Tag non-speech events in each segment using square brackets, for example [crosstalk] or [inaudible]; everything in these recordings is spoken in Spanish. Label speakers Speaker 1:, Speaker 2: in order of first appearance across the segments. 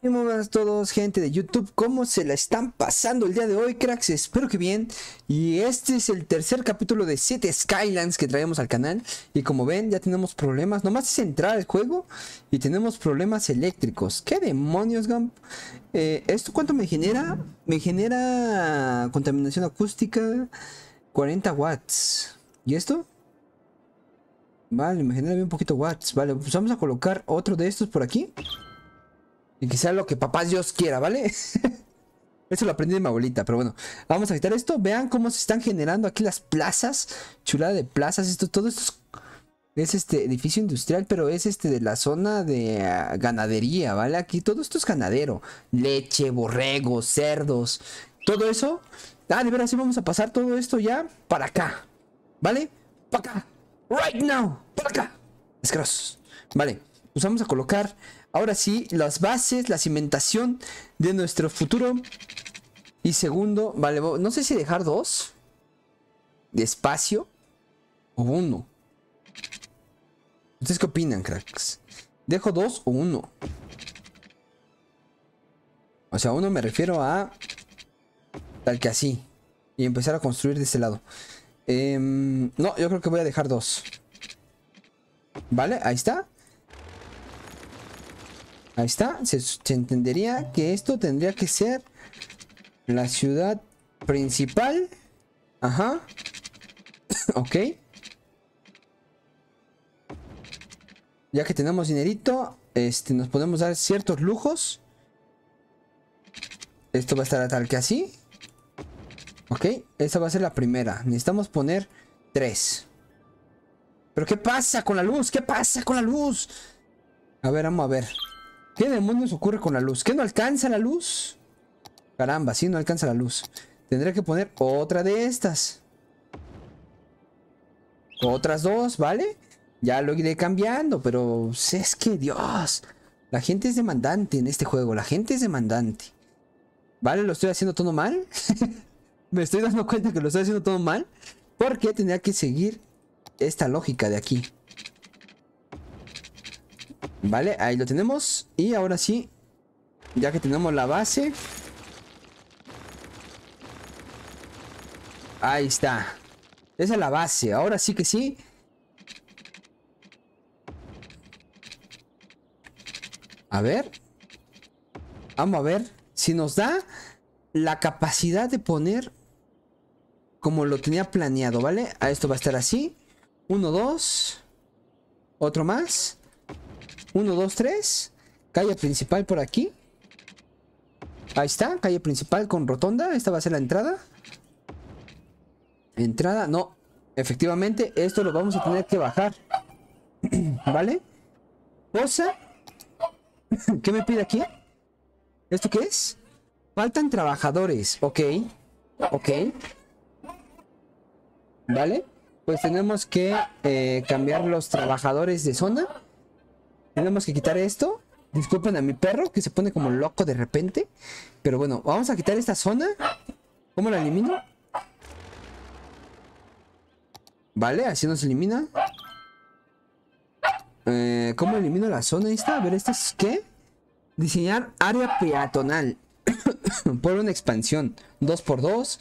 Speaker 1: Muy a todos, gente de YouTube. ¿Cómo se la están pasando el día de hoy, cracks? Espero que bien. Y este es el tercer capítulo de 7 Skylands que traemos al canal. Y como ven, ya tenemos problemas. Nomás es entrar al juego y tenemos problemas eléctricos. ¿Qué demonios, Gump? Eh, ¿Esto cuánto me genera? Me genera contaminación acústica 40 watts. ¿Y esto? Vale, me genera bien un poquito watts. Vale, pues vamos a colocar otro de estos por aquí. Y que sea lo que papás Dios quiera, ¿vale? [laughs] Eso lo aprendí de mi abuelita, pero bueno, vamos a quitar esto. Vean cómo se están generando aquí las plazas, chulada de plazas. Esto, todo esto es, este edificio industrial, pero es este de la zona de ah, ganadería, ¿vale? Aquí todo esto es ganadero: leche, borregos, cerdos, todo eso. Ah, de veras, sí, vamos a pasar todo esto ya para acá, ¿vale? Para acá, right now, para acá. Scross, vale. Pues vamos a colocar ahora sí, las bases, la cimentación de nuestro futuro. Y segundo, vale, no sé si dejar dos. Despacio. O uno. ¿Ustedes qué opinan, cracks? ¿Dejo dos o uno? O sea, uno me refiero a... Tal que así. Y empezar a construir de ese lado. Em, no, yo creo que voy a dejar dos. ¿Vale? Ahí está. Ahí está. Se, entendería que esto tendría que ser la ciudad principal. Ajá. [coughs] ok. Ya que tenemos dinerito, este, nos podemos dar ciertos lujos. Esto va a estar tal que así. Ok, esta va a ser la primera. Necesitamos poner tres. ¿Pero qué pasa con la luz? ¿Qué pasa con la luz? A ver, vamos a ver. ¿Qué demonios ocurre con la luz? ¿Qué no alcanza la luz? Caramba, sí, no alcanza la luz. Tendré que poner otra de estas. Otras dos, ¿vale? Ya lo iré cambiando, pero es que, Dios, la gente es demandante en este juego, la gente es demandante. ¿Vale? ¿Lo estoy haciendo todo mal? [laughs] Me estoy dando cuenta que lo estoy haciendo todo mal. Porque tenía que seguir esta lógica de aquí. Vale, ahí lo tenemos. Y ahora sí, ya que tenemos la base. Ahí está. Esa es la base. Ahora sí que sí. A ver. Vamos a ver si nos da la capacidad de poner como lo tenía planeado, ¿vale? A esto va a estar así. Uno, dos. Otro más. 1, 2, 3. Calle principal por aquí. Ahí está, calle principal con rotonda. Esta va a ser la entrada. Entrada, no. Efectivamente, esto lo vamos a tener que bajar. [clears throat] ¿Vale? Cosa. [clears throat] ¿Qué me pide aquí? ¿Esto qué es? Faltan trabajadores. Ok. Ok. ¿Vale? Pues tenemos que eh, cambiar los trabajadores de zona. Tenemos que quitar esto. Disculpen a mi perro que se pone como loco de repente. Pero bueno, vamos a quitar esta zona. ¿Cómo la elimino? Vale, así nos elimina. Eh, ¿Cómo elimino la zona esta? A ver, ¿esto es qué? Diseñar área peatonal. [coughs] Por una expansión. 2x2.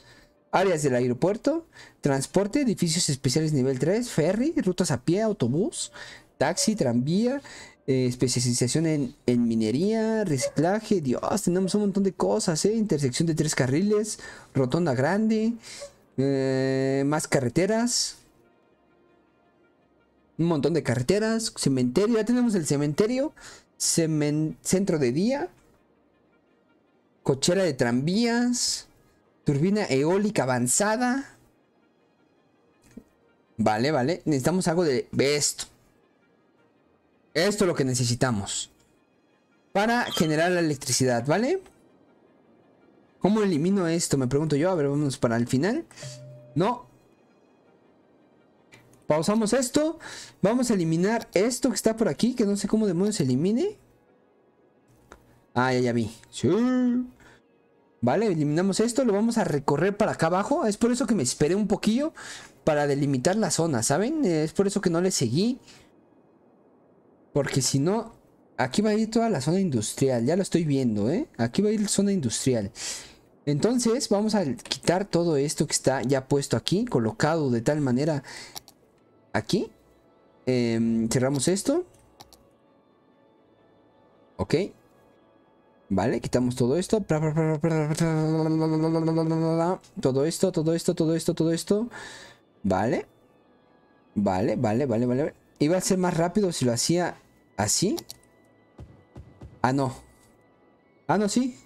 Speaker 1: Áreas del aeropuerto. Transporte. Edificios especiales nivel 3. Ferry. Rutas a pie. Autobús. Taxi. Tranvía. Eh, especialización en, minería, reciclaje, Dios, tenemos un montón de cosas, ¿eh? Intersección de tres carriles, rotonda grande, eh, más carreteras. Un montón de carreteras, cementerio, ya tenemos el cementerio, centro de día, cochera de tranvías, turbina eólica avanzada. Vale, vale, necesitamos algo de esto. Esto es lo que necesitamos. Para generar la electricidad, ¿vale? ¿Cómo elimino esto? Me pregunto yo. A ver, vamos para el final. No. Pausamos esto. Vamos a eliminar esto que está por aquí. Que no sé cómo demonios se elimine. Ah, ya, ya vi. Sí. Vale, eliminamos esto, lo vamos a recorrer para acá abajo. Es por eso que me esperé un poquillo para delimitar la zona, ¿saben? Es por eso que no le seguí. Porque si no, aquí va a ir toda la zona industrial. Ya lo estoy viendo, ¿eh? Aquí va a ir zona industrial. Entonces vamos a quitar todo esto que está ya puesto aquí, colocado de tal manera aquí. Em, cerramos esto. Ok. Vale, quitamos todo esto. Todo esto, todo esto, todo esto, todo esto. Vale. Vale, vale, vale, vale. Iba a ser más rápido si lo hacía ¿Así? ¿Ah, ah, no. Ah, no, sí.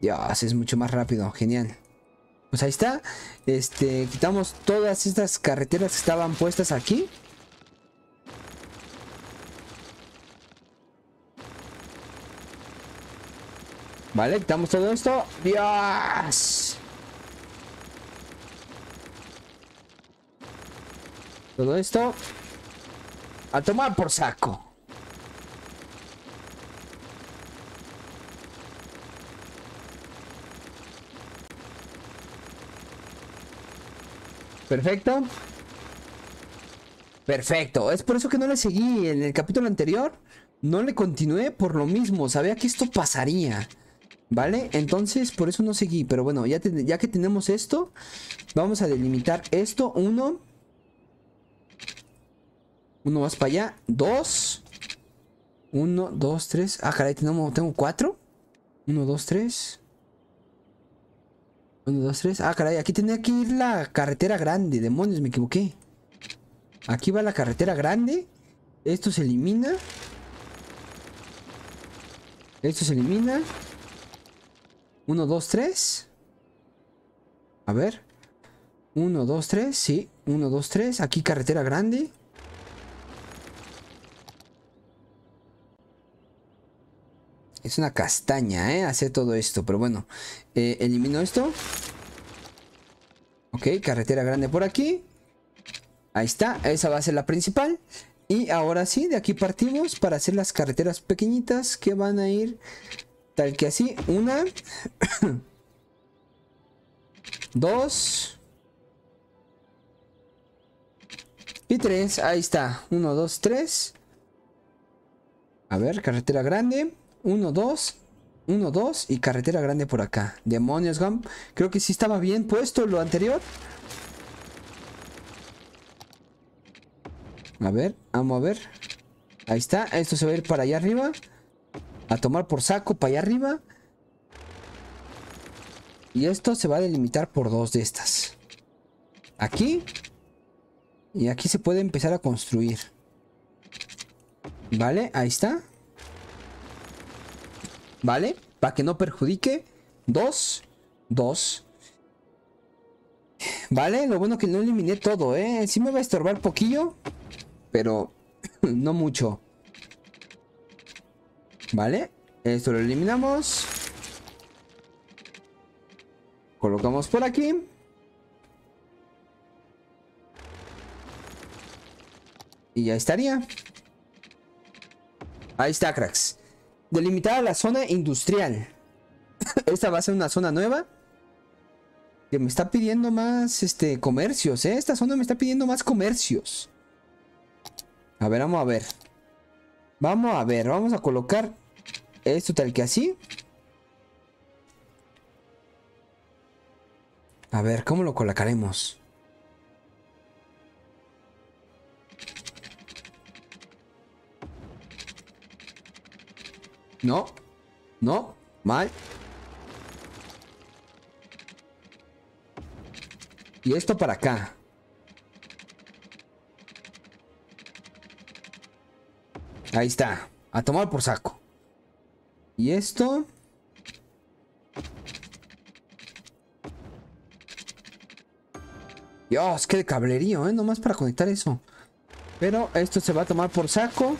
Speaker 1: Dios, es mucho más rápido. Genial. Pues ahí está. Este, quitamos todas estas carreteras que estaban puestas aquí. Vale, quitamos todo esto. ¡Dios! Todo esto. A tomar por saco. Perfecto. Perfecto. Es por eso que no le seguí en el capítulo anterior. No le continué por lo mismo. Sabía que esto pasaría. ¿Vale? Entonces, por eso no seguí. Pero bueno, ya, ya que tenemos esto, vamos a delimitar esto. Uno. Uno más para allá. Dos. Uno, dos, tres. Ah, caray, tenemos, tengo cuatro. Uno, dos, tres. 1, 2, 3. Ah, caray, aquí tenía que ir la carretera grande. Demonios, me equivoqué. Aquí va la carretera grande. Esto se elimina. Esto se elimina. 1, 2, 3. A ver. 1, 2, 3. Sí, 1, 2, 3. Aquí carretera grande. Es una castaña, ¿eh? Hacer todo esto, pero bueno. Eh, elimino esto. Ok, carretera grande por aquí. Ahí está, esa va a ser la principal. Y ahora sí, de aquí partimos para hacer las carreteras pequeñitas que van a ir tal que así. Una. [coughs] dos. Y tres, ahí está. Uno, dos, tres. A ver, carretera grande. 1, 2, 1, 2 y carretera grande por acá. Demonios, Gump. Creo que sí estaba bien puesto lo anterior. A ver, vamos a ver. Ahí está. Esto se va a ir para allá arriba. A tomar por saco para allá arriba. Y esto se va a delimitar por dos de estas. Aquí. Y aquí se puede empezar a construir. Vale, ahí está. ¿Vale? Para que no perjudique. Dos. Dos. ¿Vale? Lo bueno que no eliminé todo, ¿eh? Sí me va a estorbar poquillo. Pero [clears throat] no mucho. ¿Vale? Esto lo eliminamos. Colocamos por aquí. Y ya estaría. Ahí está, cracks a la zona industrial. [laughs] Esta va a ser una zona nueva. Que me está pidiendo más este, comercios, ¿eh? Esta zona me está pidiendo más comercios. A ver, vamos a ver. Vamos a ver, vamos a colocar esto tal que así. A ver, ¿cómo lo colocaremos? No. No. Mal. Y esto para acá. Ahí está. A tomar por saco. Y esto... Dios, qué de cablerío, ¿eh? Nomás para conectar eso. Pero esto se va a tomar por saco.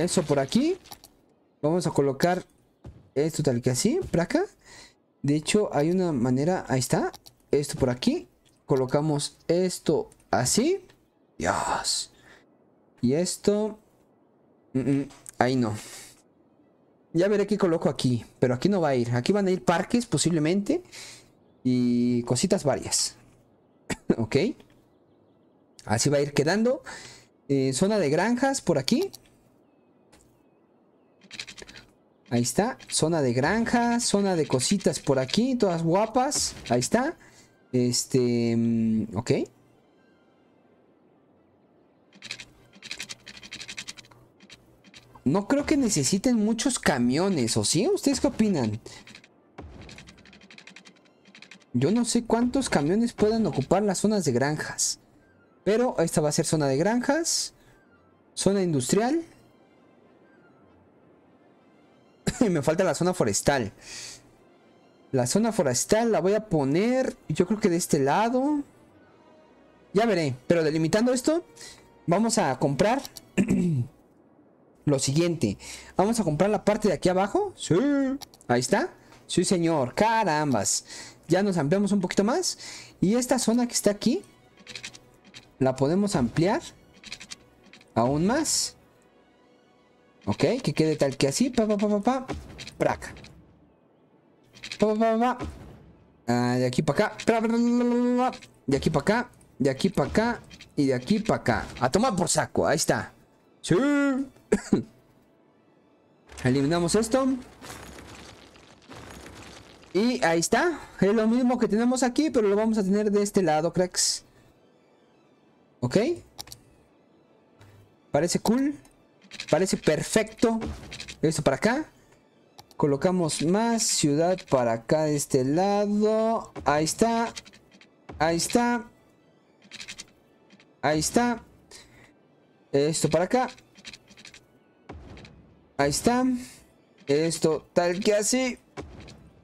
Speaker 1: Eso por aquí. Vamos a colocar esto tal que así, placa. De hecho, hay una manera, ahí está. Esto por aquí. Colocamos esto así. Dios. Y esto... Mm, mm, ahí no. Ya veré qué coloco aquí. Pero aquí no va a ir. Aquí van a ir parques posiblemente. Y cositas varias. [coughs] ok. Así va a ir quedando. Eh, zona de granjas por aquí. Ahí está. Zona de granjas, zona de cositas por aquí, todas guapas. Ahí está. Este, mm, ok. No creo que necesiten muchos camiones, ¿o sí? ¿Ustedes qué opinan? Yo no sé cuántos camiones puedan ocupar las zonas de granjas. Pero esta va a ser zona de granjas. Zona industrial. [laughs] me falta la zona forestal. La zona forestal la voy a poner, yo creo que de este lado. Ya veré, pero delimitando esto, vamos a comprar [clears throat] lo siguiente. Vamos a comprar la parte de aquí abajo. Sí, ahí está. Sí, señor, carambas. Ya nos ampliamos un poquito más. Y esta zona que está aquí, la podemos ampliar aún más. Ok, que quede tal que así. Pa, pa, pa, pa, pa. Pa, pa, ah, de aquí para acá. De aquí para acá. De aquí para acá. Y de aquí para acá. A tomar por saco. Ahí está. Sí. [coughs] Eliminamos esto. Y ahí está. Es lo mismo que tenemos aquí, pero lo vamos a tener de este lado, cracks. ¿Ok? Parece cool. Parece perfecto. esto para acá. Colocamos más ciudad para acá de este lado. Ahí está. Ahí está. Ahí está. Esto para acá. Ahí está. Esto tal que así.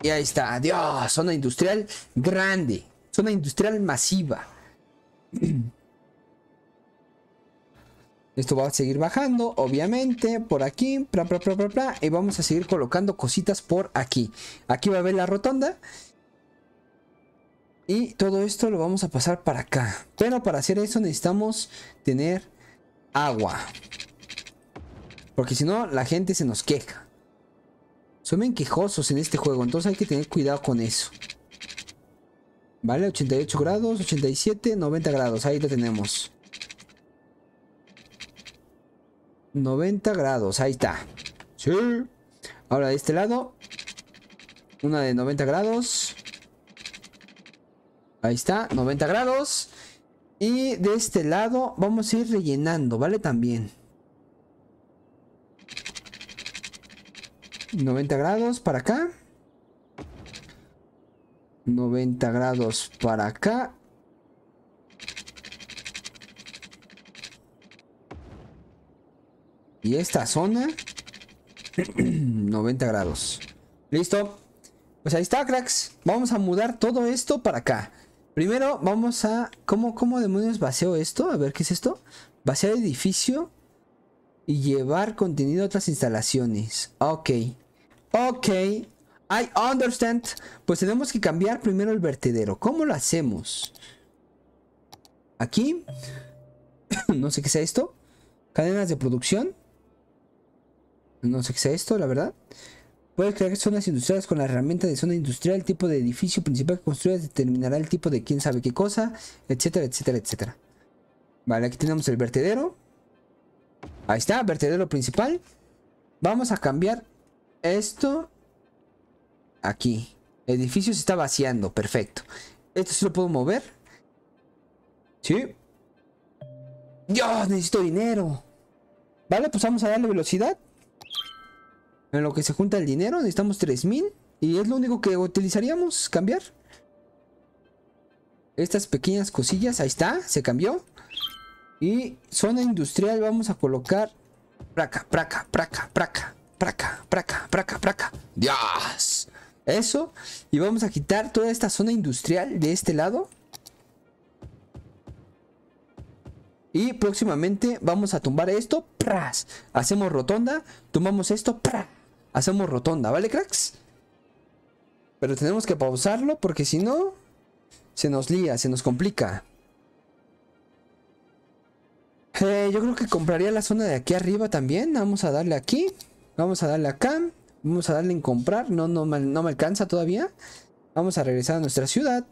Speaker 1: Y ahí está. Adiós. Zona industrial grande. Zona industrial masiva. Esto va a seguir bajando, obviamente, por aquí, y vamos a seguir colocando cositas por aquí. Aquí va a haber la rotonda. Y todo esto lo vamos a pasar para acá. Pero para hacer eso necesitamos tener agua. Porque si no, la gente se nos queja. Son bien quejosos en este juego, entonces hay que tener cuidado con eso. Vale, 88 grados, 87, 90 grados, ahí lo tenemos. 90 grados, ahí está. Sí. Ahora de este lado. Una de 90 grados. Ahí está, 90 grados. Y de este lado vamos a ir rellenando, ¿vale? También. 90 grados para acá. 90 grados para acá. esta zona, 90 [clears throat] grados. Listo. Pues ahí está, cracks. Vamos a mudar todo esto para acá. Primero vamos a... ¿Cómo, cómo demonios vacío esto? A ver, ¿qué es esto? Vaciar edificio y llevar contenido a otras instalaciones. Ok. Ok. I understand. Pues tenemos que cambiar primero el vertedero. ¿Cómo lo hacemos? Aquí. [clears throat] no sé qué sea esto. Cadenas de producción. No sé qué sea esto, la verdad. Puedes crear zonas industriales con la herramienta de zona industrial, el tipo de edificio principal que construyas determinará el tipo de quién sabe qué cosa, etcétera, etcétera, etcétera. Vale, aquí tenemos el vertedero. Ahí está, vertedero principal. Vamos a cambiar esto aquí. edificio se está vaciando, perfecto. Esto sí lo puedo mover. Sí. Dios, necesito dinero. Vale, pues vamos a darle velocidad. En lo que se junta el dinero, necesitamos 3000. Y es lo único que utilizaríamos, cambiar. Estas pequeñas cosillas, ahí está, se cambió. Y zona industrial vamos a colocar praca, praca, praca, praca, praca, praca, praca, praca. ¡Dios! Eso. Y vamos a quitar toda esta zona industrial de este lado. Y próximamente vamos a tumbar esto. ¡Pras! Hacemos rotonda. Tumbamos esto. ¡Pras! hacemos rotonda, ¿vale, cracks? Pero tenemos que pausarlo porque si no, se nos lía, se nos complica. Eh, yo creo que compraría la zona de aquí arriba también. Vamos a darle aquí. Vamos a darle acá. Vamos a darle en comprar. No, no, no me alcanza todavía. Vamos a regresar a nuestra ciudad.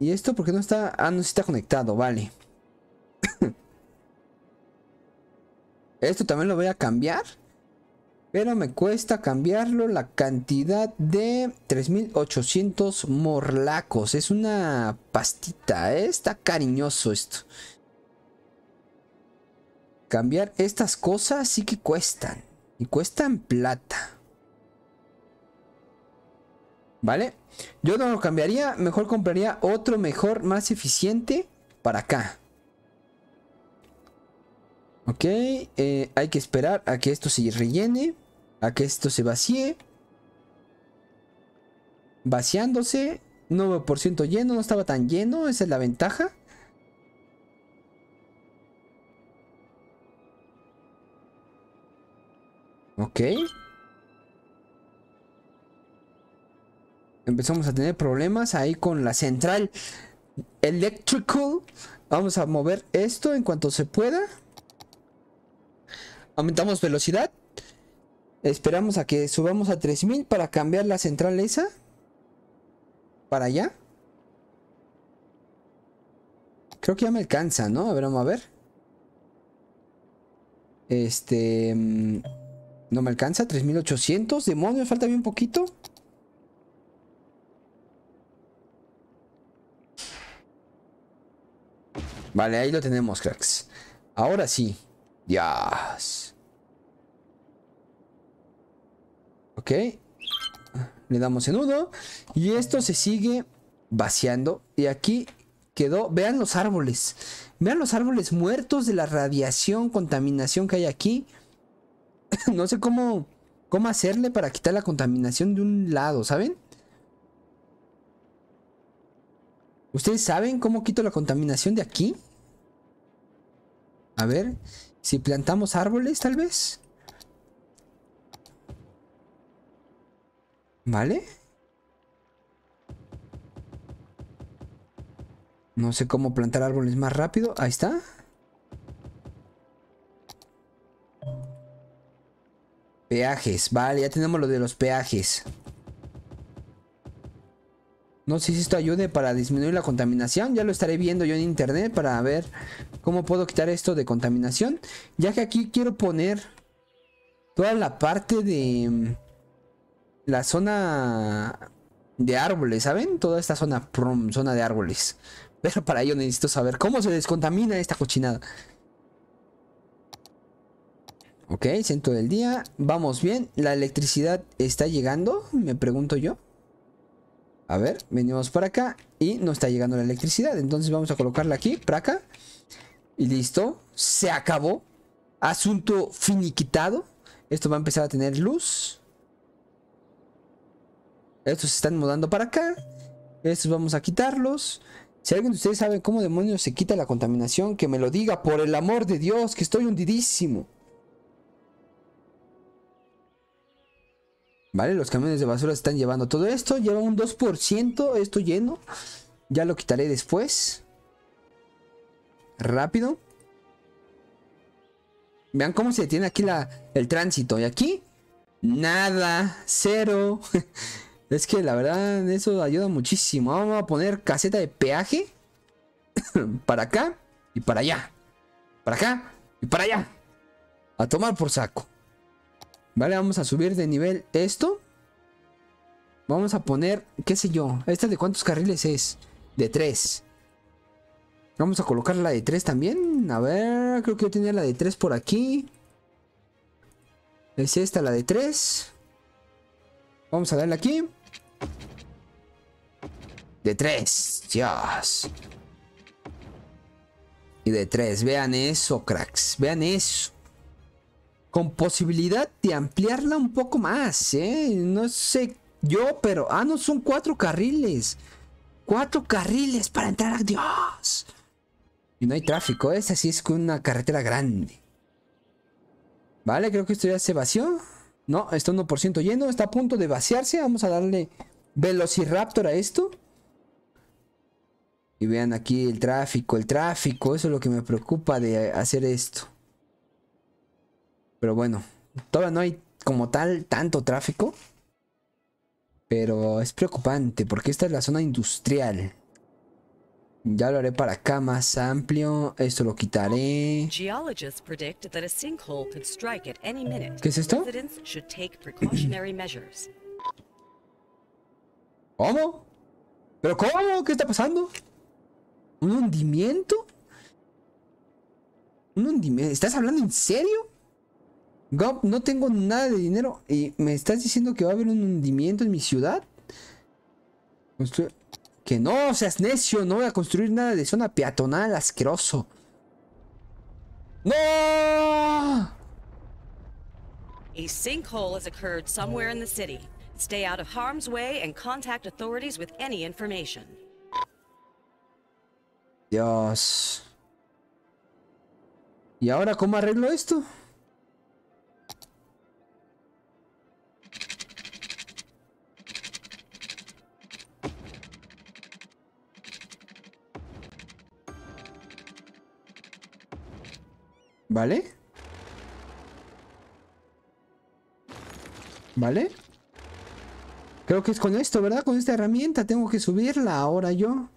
Speaker 1: ¿Y esto porque no está? Ah, no está conectado. Vale. [coughs] esto también lo voy a cambiar. Pero me cuesta cambiarlo la cantidad de 3800 morlacos. Es una pastita. ¿eh? Está cariñoso esto. Cambiar estas cosas sí que cuestan. Y cuestan plata. ¿Vale? Yo no lo cambiaría. Mejor compraría otro mejor, más eficiente para acá. Ok, eh, hay que esperar a que esto se rellene a que esto se vacíe. Vaciándose. 9% lleno, no estaba tan lleno, esa es la ventaja. Ok. Empezamos a tener problemas ahí con la central electrical. Vamos a mover esto en cuanto se pueda. Aumentamos velocidad. Esperamos a que subamos a 3000 para cambiar la central esa. Para allá. Creo que ya me alcanza, ¿no? A ver, vamos a ver. Este... Mm, no me alcanza, 3800. Demonios, falta bien poquito. Vale, ahí lo tenemos, cracks. Ahora sí. Dios. Ok. Le damos en uno. Y esto se sigue vaciando. Y aquí quedó. Vean los árboles. Vean los árboles muertos de la radiación, contaminación que hay aquí. [coughs] no sé cómo, cómo hacerle para quitar la contaminación de un lado, ¿saben? ¿Ustedes saben cómo quito la contaminación de aquí? A ver, si plantamos árboles, tal vez. ¿Vale? No sé cómo plantar árboles más rápido. Ahí está. Peajes. Vale, ya tenemos lo de los peajes. No sé si esto ayude para disminuir la contaminación. Ya lo estaré viendo yo en internet para ver cómo puedo quitar esto de contaminación. Ya que aquí quiero poner toda la parte de la zona de árboles, ¿saben? Toda esta zona zona de árboles. [laughs] Pero para ello necesito saber cómo se descontamina esta cochinada. Ok, centro del día. Vamos bien. La electricidad está llegando, me pregunto yo. A ver, venimos para acá y no está llegando la electricidad. Entonces vamos a colocarla aquí, para acá. Y listo. Se acabó. Asunto finiquitado. Esto va a empezar a tener luz. Estos se están mudando para acá. Estos vamos a quitarlos. Si alguien de ustedes sabe cómo demonios se quita la contaminación, que me lo diga, por el amor de Dios, que estoy hundidísimo. Vale, los camiones de basura están llevando todo esto. Lleva un 2% esto lleno. Ya lo quitaré después. Rápido. Vean cómo se detiene aquí el tránsito. Y aquí, nada, cero. [laughs] Es que la verdad eso ayuda muchísimo. Vamos a poner caseta de peaje [coughs] para acá y para allá. Para acá y para allá. A tomar por saco. Vale, vamos a subir de nivel esto. Vamos a poner, qué sé yo, esta de cuántos carriles es. De tres Vamos a colocar la de tres también. A ver, creo que yo tenía la de tres por aquí. Es esta la de tres Vamos a darle aquí. De tres. Dios. Y de tres. Vean eso, cracks. Vean eso. Con posibilidad de ampliarla un poco más, ¿eh? No sé yo, pero... Ah, no, son cuatro carriles. Cuatro carriles para entrar a Dios. Y no hay tráfico. Esa sí es con una carretera grande. Vale, creo que esto ya se vació. No, está 1% lleno, está a punto de vaciarse. Vamos a darle velociraptor a esto. Y vean aquí el tráfico, el tráfico, eso es lo que me preocupa de hacer esto. Pero bueno, todavía no hay como tal tanto tráfico. Pero es preocupante porque esta es la zona industrial. Ya lo haré para acá más amplio. Esto lo quitaré. ¿Qué es esto? ¿Cómo? ¿Pero cómo? ¿Qué está pasando? ¿Un hundimiento? ¿Un hundimiento? ¿Estás hablando en serio? no tengo nada de dinero. ¿Y me estás diciendo que va a haber un hundimiento en mi ciudad? Estoy... Que no seas necio, no voy a construir nada de zona peatonal, asqueroso. ¡No! A sinkhole has occurred somewhere in the city. Stay out of harm's way and contact authorities with any information. Dios. ¿Y ahora cómo arreglo esto? ¿Vale? ¿Vale? Creo que es con esto, ¿verdad? Con esta herramienta tengo que subirla ahora yo.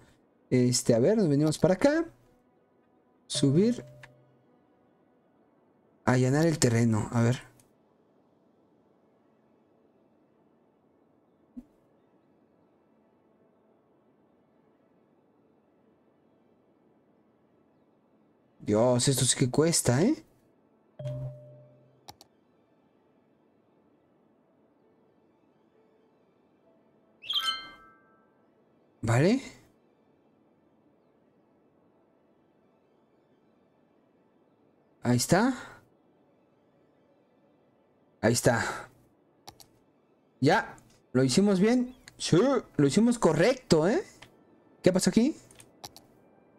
Speaker 1: Este, a ver, nos venimos para acá. Subir. Allanar el terreno, a ver. Dios, esto sí que cuesta, ¿eh? ¿Vale? Ahí está. Ahí está. Ya, lo hicimos bien. Sí, lo hicimos correcto, ¿eh? ¿Qué pasa aquí?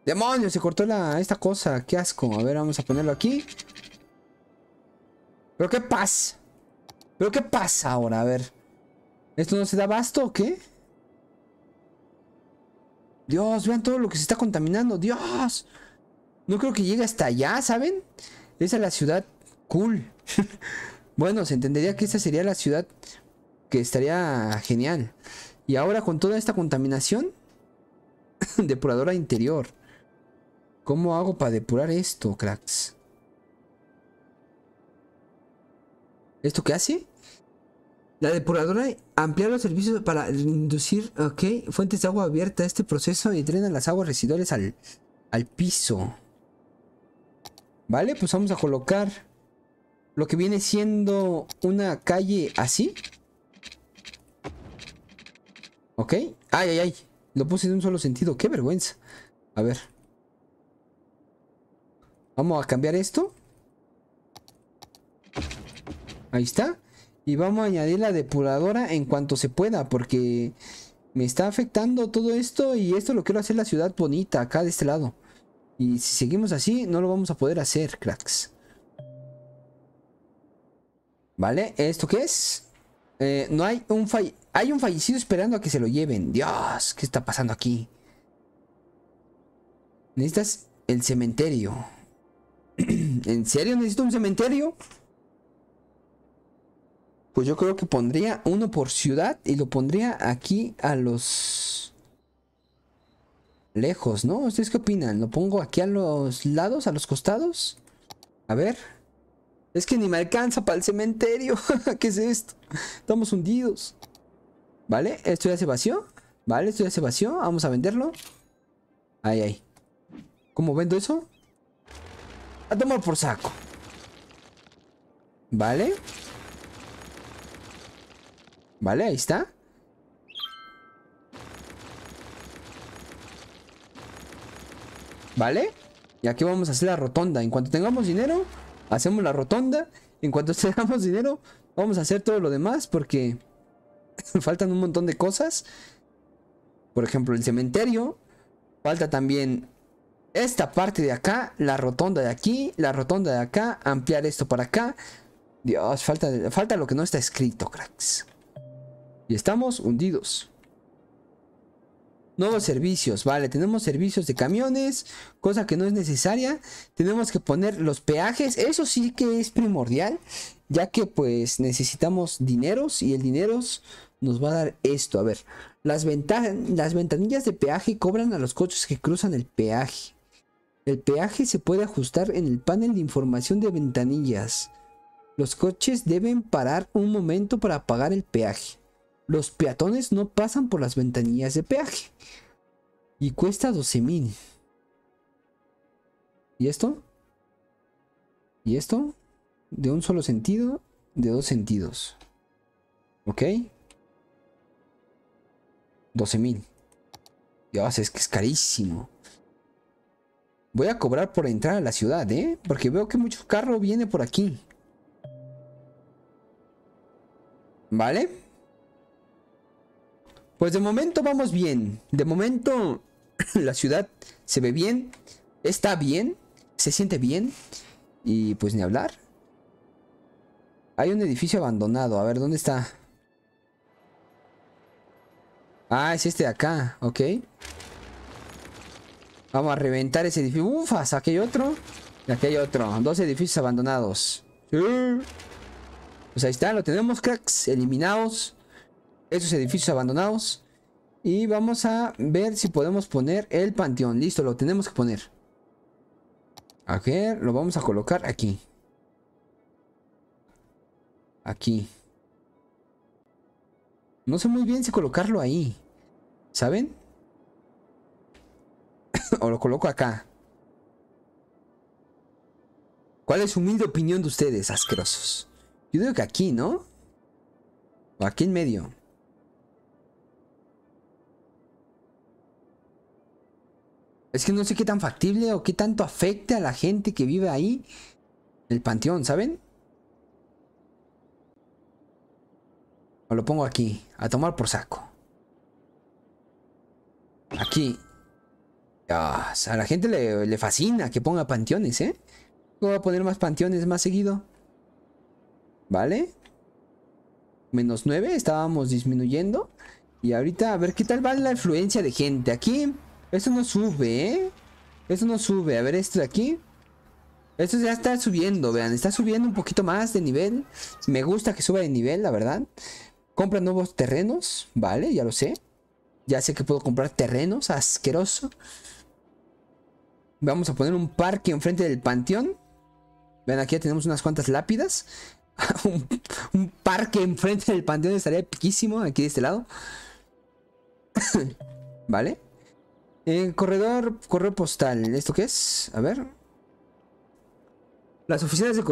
Speaker 1: ¡Demonios! Se cortó la, esta cosa. ¡Qué asco! A ver, vamos a ponerlo aquí. ¿Pero qué pasa? ¿Pero qué pasa ahora? A ver. ¿Esto no se da basto, o qué? Dios, vean todo lo que se está contaminando. ¡Dios! No creo que llegue hasta allá, ¿saben? Esa es la ciudad cool. [laughs] bueno, se entendería que esta sería la ciudad que estaría genial. Y ahora con toda esta contaminación, [laughs] depuradora interior. ¿Cómo hago para depurar esto, cracks? ¿Esto qué hace? La depuradora ampliar los servicios para inducir ok, fuentes de agua abierta. Este proceso y drena las aguas residuales al, al piso. Vale, pues vamos a colocar lo que viene siendo una calle así. Ok. Ay, ay, ay. Lo puse en un solo sentido. Qué vergüenza. A ver. Vamos a cambiar esto. Ahí está. Y vamos a añadir la depuradora en cuanto se pueda. Porque me está afectando todo esto. Y esto lo quiero hacer la ciudad bonita acá de este lado. Y si seguimos así, no lo vamos a poder hacer, cracks. ¿Vale? ¿Esto qué es? Eh, no hay un Hay un fallecido esperando a que se lo lleven. Dios, ¿qué está pasando aquí? Necesitas el cementerio. [clears throat] ¿En serio necesito un cementerio? Pues yo creo que pondría uno por ciudad y lo pondría aquí a los lejos, ¿no? ¿Ustedes qué opinan? ¿Lo pongo aquí a los lados, a los costados? A ver. Es que ni me alcanza para el cementerio. [laughs] ¿Qué es esto? Estamos hundidos. ¿Vale? Esto ya se vació. ¿Vale? Esto ya se vació. Vamos a venderlo. Ahí, ahí. ¿Cómo vendo eso? A tomar por saco. ¿Vale? ¿Vale? Ahí está. ¿Vale? Y aquí vamos a hacer la rotonda. En cuanto tengamos dinero, hacemos la rotonda. En cuanto [laughs] tengamos dinero, vamos a hacer todo lo demás porque [laughs] faltan un montón de cosas. Por ejemplo, el cementerio. Falta también esta parte de acá, la rotonda de aquí, la rotonda de acá, ampliar esto para acá. Dios, falta, falta lo que no está escrito, cracks. Y estamos hundidos. Nuevos servicios, vale, tenemos servicios de camiones, cosa que no es necesaria. Tenemos que poner los peajes, eso sí que es primordial, ya que pues necesitamos dineros y el dinero nos va a dar esto. A ver, las, las ventanillas de peaje cobran a los coches que cruzan el peaje. El peaje se puede ajustar en el panel de información de ventanillas. Los coches deben parar un momento para pagar el peaje. Los peatones no pasan por las ventanillas de peaje. Y cuesta 12 mil. ¿Y esto? ¿Y esto? De un solo sentido, de dos sentidos. ¿Ok? $12,000. mil. Dios, es que es carísimo. Voy a cobrar por entrar a la ciudad, ¿eh? Porque veo que muchos carros vienen por aquí. ¿Vale? Pues de momento vamos bien. De momento [laughs] la ciudad se ve bien. Está bien. Se siente bien. Y pues ni hablar. Hay un edificio abandonado. A ver, ¿dónde está? Ah, es este de acá. Ok. Vamos a reventar ese edificio. Ufas, aquí hay otro. Y aquí hay otro. Dos edificios abandonados. Pues ahí está, lo tenemos, cracks. Eliminados. Esos edificios abandonados. Y vamos a ver si podemos poner el panteón. Listo, lo tenemos que poner. A ver, lo vamos a colocar aquí. Aquí. No sé muy bien si colocarlo ahí. ¿Saben? [coughs] o lo coloco acá. ¿Cuál es su humilde opinión de ustedes, asquerosos? Yo digo que aquí, ¿no? O aquí en medio. Es que no sé qué tan factible o qué tanto afecte a la gente que vive ahí el panteón, ¿saben? O lo pongo aquí, a tomar por saco. Aquí. Ah, a la gente le, fascina que ponga panteones, ¿eh? Voy a poner más panteones más seguido. ¿Vale? Menos 9, estábamos disminuyendo. Y ahorita a ver qué tal va la influencia de gente. Aquí, eso no sube, ¿eh? Eso no sube. A ver, esto de aquí. Esto ya está subiendo, vean. Está subiendo un poquito más de nivel. Me gusta que suba de nivel, la verdad. Compra nuevos terrenos, ¿vale? Ya lo sé. Ya sé que puedo comprar terrenos, asqueroso. Vamos a poner un parque enfrente del panteón. Vean, aquí ya tenemos unas cuantas lápidas. [laughs] un, parque enfrente del panteón estaría piquísimo aquí de este lado. [coughs] vale. Eh, corredor, correo postal. ¿Esto qué es? A ver. Las oficinas de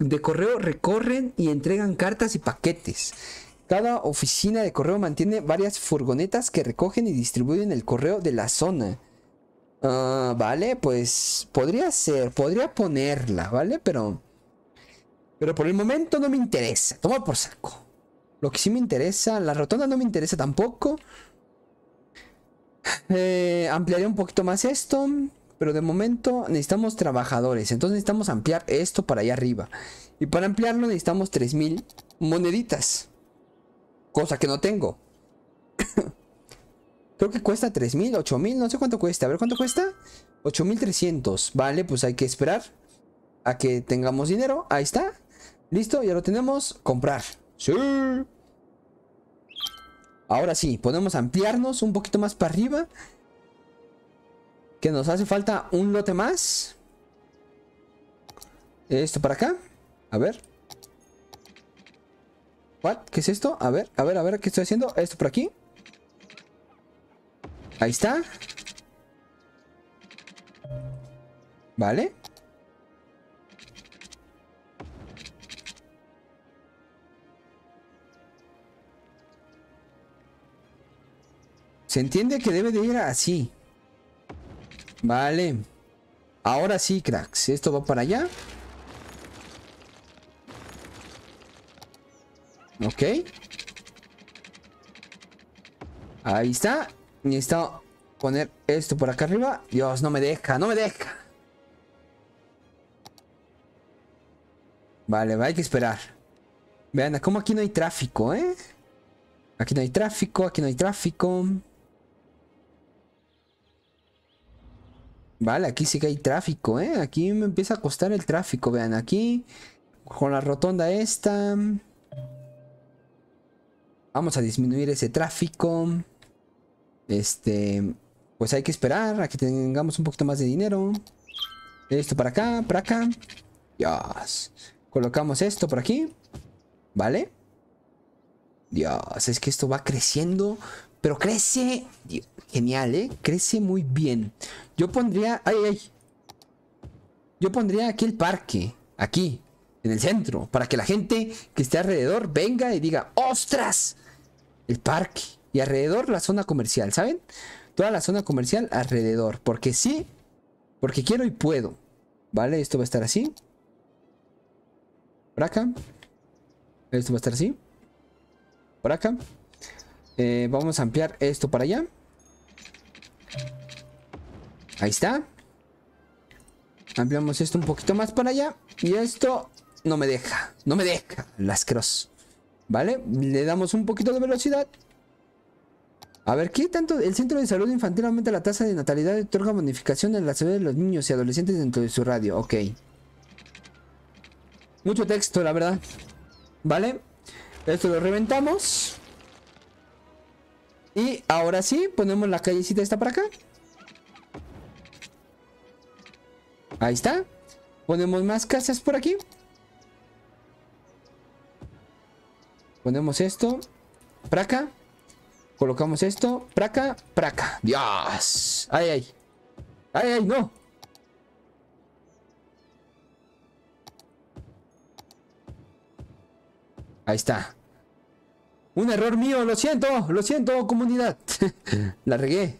Speaker 1: de correo recorren y entregan cartas y paquetes. Cada oficina de correo mantiene varias furgonetas que recogen y distribuyen el correo de la zona. Ah, vale, pues podría ser, podría ponerla, ¿vale? Pero. Pero por el momento no me interesa. Toma por saco. Lo que sí me interesa, la rotonda no me interesa tampoco. [laughs] Eh, ampliaré un poquito más esto. Pero de momento necesitamos trabajadores. Entonces necesitamos ampliar esto para allá arriba. Y para ampliarlo necesitamos 3.000 moneditas. Cosa que no tengo. Creo que cuesta 3.000, 8.000, no sé cuánto cuesta. A ver, ¿cuánto cuesta? 8.300. Vale, pues hay que esperar a que tengamos dinero. Ahí está. Listo, ya lo tenemos. Comprar. Sí. Ahora sí, podemos ampliarnos un poquito más para arriba. Que nos hace falta un lote más. Esto para acá. A ver. ¿Qué es esto? A ver, a ver, a ver, ¿qué estoy haciendo? Esto por aquí. Ahí está. ¿Vale? Se entiende que debe de ir así. Vale. Ahora sí, cracks. Esto va para allá. Ok. Ahí está. Necesito poner esto por acá arriba. Dios, no me deja, no me deja. Vale, hay que esperar. Vean, como aquí no hay tráfico, ¿eh? Aquí no hay tráfico, aquí no hay tráfico. Vale, aquí sí que hay tráfico, ¿eh? Aquí me empieza a costar el tráfico, vean, aquí. Con la rotonda esta. Vamos a disminuir ese tráfico. Este, pues hay que esperar a que tengamos un poquito más de dinero. Esto para acá, para acá. Dios. Colocamos esto por aquí. ¿Vale? Dios, es que esto va creciendo. Pero crece... genial, ¿eh? Crece muy bien. Yo pondría... ¡Ay, ay! Yo pondría aquí el parque. Aquí. En el centro. Para que la gente que esté alrededor venga y diga... ¡Ostras! El parque alrededor la zona comercial, ¿saben? Toda la zona comercial alrededor. Porque sí, porque quiero y puedo. ¿Vale? Esto va a estar así. Por acá. Esto va a estar así. Por acá. Eh, vamos a ampliar esto para allá. Ahí está. Ampliamos esto un poquito más para allá. Y esto no me deja. No me deja. Las cross. ¿Vale? Le damos un poquito de velocidad. A ver, ¿qué tanto el Centro de Salud Infantil aumenta la tasa de natalidad y otorga modificaciones en la salud de los niños y adolescentes dentro de su radio? Ok. Mucho texto, la verdad. ¿Vale? Esto lo reventamos. Y ahora sí, ponemos la callecita esta para acá. Ahí está. Ponemos más casas por aquí. Ponemos esto para acá. Colocamos esto. Praca, praca. Dios. Ay, ay. Ay, ay, no. Ahí está. Un error mío, lo siento, lo siento, comunidad. [laughs] La regué.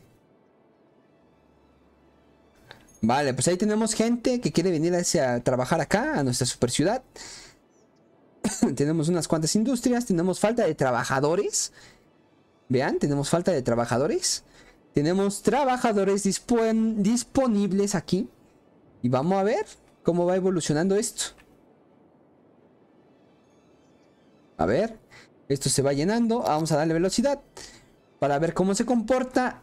Speaker 1: Vale, pues ahí tenemos gente que quiere venir a trabajar acá, a nuestra super ciudad. [laughs] tenemos unas cuantas industrias, tenemos falta de trabajadores. Vean, tenemos falta de trabajadores. Tenemos trabajadores disponibles aquí. Y vamos a ver cómo va evolucionando esto. A ver. Esto se va llenando. Vamos a darle velocidad. Para ver cómo se comporta.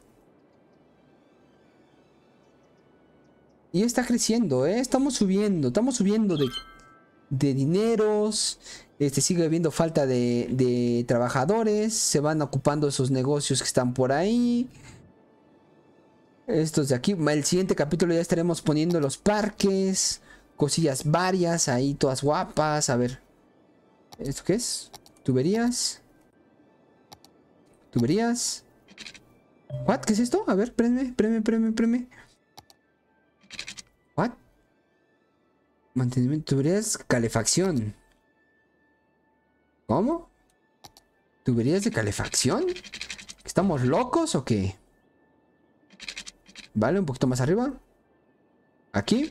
Speaker 1: Y está creciendo, ¿eh? Estamos subiendo. Estamos subiendo de, de dineros. Este, sigue habiendo falta de, trabajadores. Se van ocupando esos negocios que están por ahí. Estos de aquí. El siguiente capítulo ya estaremos poniendo los parques. Cosillas varias ahí, todas guapas. A ver. ¿Esto qué es? Tuberías. Tuberías. ¿What? ¿Qué es esto? A ver, prende prende, prende, prende. ¿What? Mantenimiento, tuberías, calefacción. ¿Cómo? ¿Tuberías de calefacción? ¿Estamos locos o qué? Vale, un poquito más arriba. Aquí.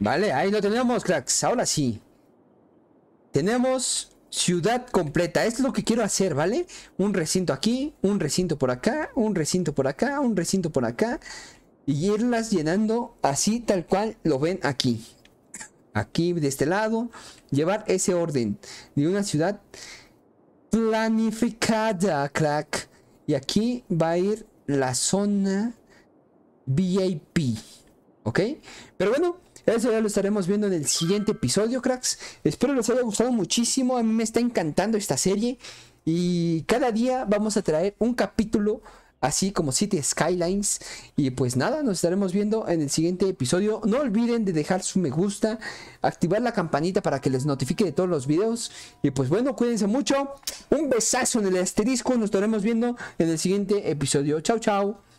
Speaker 1: Vale, ahí lo tenemos, cracks. Ahora sí. Tenemos ciudad completa. Es lo que quiero hacer, ¿vale? Un recinto aquí, un recinto por acá, un recinto por acá, un recinto por acá y irlas llenando así tal cual lo ven aquí. Aquí de este lado, llevar ese orden de una ciudad planificada, crack. Y aquí va a ir la zona VIP. ¿Ok? Pero bueno, eso ya lo estaremos viendo en el siguiente episodio, cracks. Espero les haya gustado muchísimo. A mí me está encantando esta serie. Y cada día vamos a traer un capítulo así como City Skylines. Y pues nada, nos estaremos viendo en el siguiente episodio. No olviden de dejar su me gusta, activar la campanita para que les notifique de todos los videos. Y pues bueno, cuídense mucho. Un besazo en el asterisco. Nos estaremos viendo en el siguiente episodio. Chao, chao.